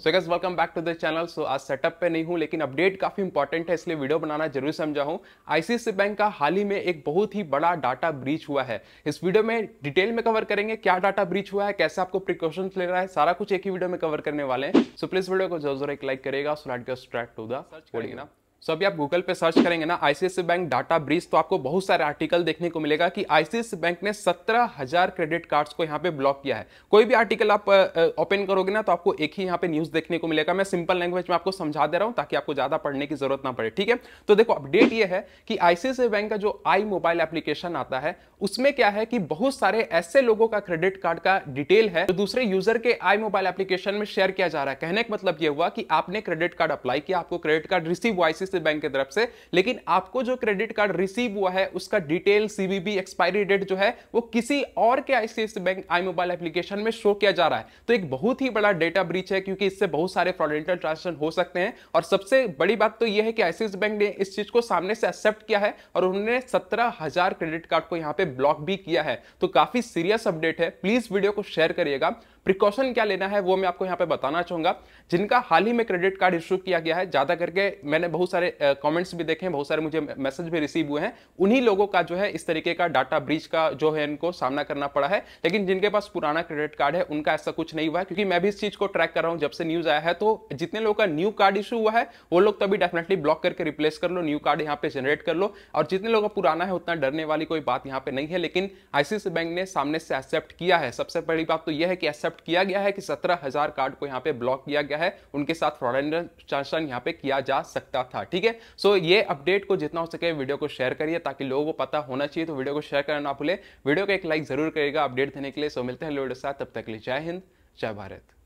so guys welcome back to the channel so आज setup पे नहीं हूँ लेकिन अपडेट काफ़ी इंपॉर्टेंट है इसलिए वीडियो बनाना जरूर समझा हूँ आईसीआईसी बैंक का हाल ही में एक बहुत ही बड़ा डाटा ब्रीच हुआ है इस वीडियो में डिटेल में कवर करेंगे क्या डाटा ब्रीच हुआ है कैसे आपको प्रिकॉशन ले रहा है सारा कुछ एक ही वीडियो में कवर करने वाले हैं सो so, प्लीज वीडियो को जरूर एक लाइक करेगा so let get to the ना सो अभी आप गूगल पे सर्च करेंगे ना आईसीआईसी बैंक डाटा ब्रीज तो आपको बहुत सारे आर्टिकल देखने को मिलेगा कि आईसीआईसी बैंक ने सत्रह हजार क्रेडिट कार्ड्स को यहाँ पे ब्लॉक किया है कोई भी आर्टिकल आप ओपन करोगे ना तो आपको एक ही यहाँ पे न्यूज देखने को मिलेगा मैं सिंपल लैंग्वेज में आपको समझा दे रहा हूँ ताकि आपको ज्यादा पढ़ने की जरूरत ना पड़े ठीक है तो देखो अपडेट ये है कि आईसीआईसी बैंक का जो आई मोबाइल एप्लीकेशन आता है उसमें क्या है कि बहुत सारे ऐसे लोगों का क्रेडिट कार्ड का डिटेल है जो दूसरे यूजर के आई मोबाइल एप्लीकेशन में शेयर किया जा रहा है कहने का मतलब यह हुआ कि आपने क्रेडिट कार्ड अप्लाई किया आपको credit card receive IC state bank की तरफ से लेकिन आपको जो क्रेडिट कार्ड रिसीव हुआ है उसका डिटेल सीवीबी एक्सपायरी डेट जो है वो किसी और के ICICI bank I mobile application में शो किया जा रहा है तो एक बहुत ही बड़ा डेटा ब्रीच है क्योंकि इससे बहुत सारे फ्रॉडेंटल ट्रांजेक्शन हो सकते हैं और सबसे बड़ी बात तो यह है कि आईसीआईसी बैंक ने इस चीज को सामने से एक्सेप्ट किया है और उन्होंने सत्रह क्रेडिट कार्ड को यहाँ पे ब्लॉक भी किया है तो काफी सीरियस अपडेट है प्लीज वीडियो को शेयर करिएगा प्रिकॉशन क्या लेना है वो मैं आपको यहाँ पे बताना चाहूँगा जिनका हाल ही में क्रेडिट कार्ड इशू किया गया है ज़्यादा करके मैंने बहुत सारे कमेंट्स भी देखे हैं बहुत सारे मुझे मैसेज भी रिसीव हुए हैं उन्हीं लोगों का जो है इस तरीके का डाटा ब्रीच का जो है इनको सामना करना पड़ा है लेकिन जिनके पास पुराना क्रेडिट कार्ड है उनका ऐसा कुछ नहीं हुआ है क्योंकि मैं भी इस चीज़ को ट्रैक कर रहा हूँ जब से न्यूज़ आया है तो जितने लोगों का न्यू कार्ड इशू हुआ है वो लोग तभी डेफिनेटली ब्लॉक करके रिप्लेस कर लो न्यू कार्ड यहाँ पे जनरेट कर लो और जितने लोगों का पुराना है उतना डरने वाली कोई बात यहाँ पे नहीं है लेकिन आईसीआईसी बैंक ने सामने से एक्सेप्ट किया है सबसे पहली बात तो यह है कि एक्सेप्ट एक्सेप्ट किया गया है कि सत्रह हजार कार्ड को यहाँ पे ब्लॉक किया गया है उनके साथ फ्रॉडेंट ट्रांजेक्शन यहाँ पे किया जा सकता था ठीक है सो ये अपडेट को जितना हो सके वीडियो को शेयर करिए ताकि लोगों को पता होना चाहिए तो वीडियो को शेयर करना ना भूले वीडियो को एक लाइक जरूर करेगा अपडेट देने के लिए सो मिलते हैं लोगों के साथ तब तक लिए जय हिंद जय भारत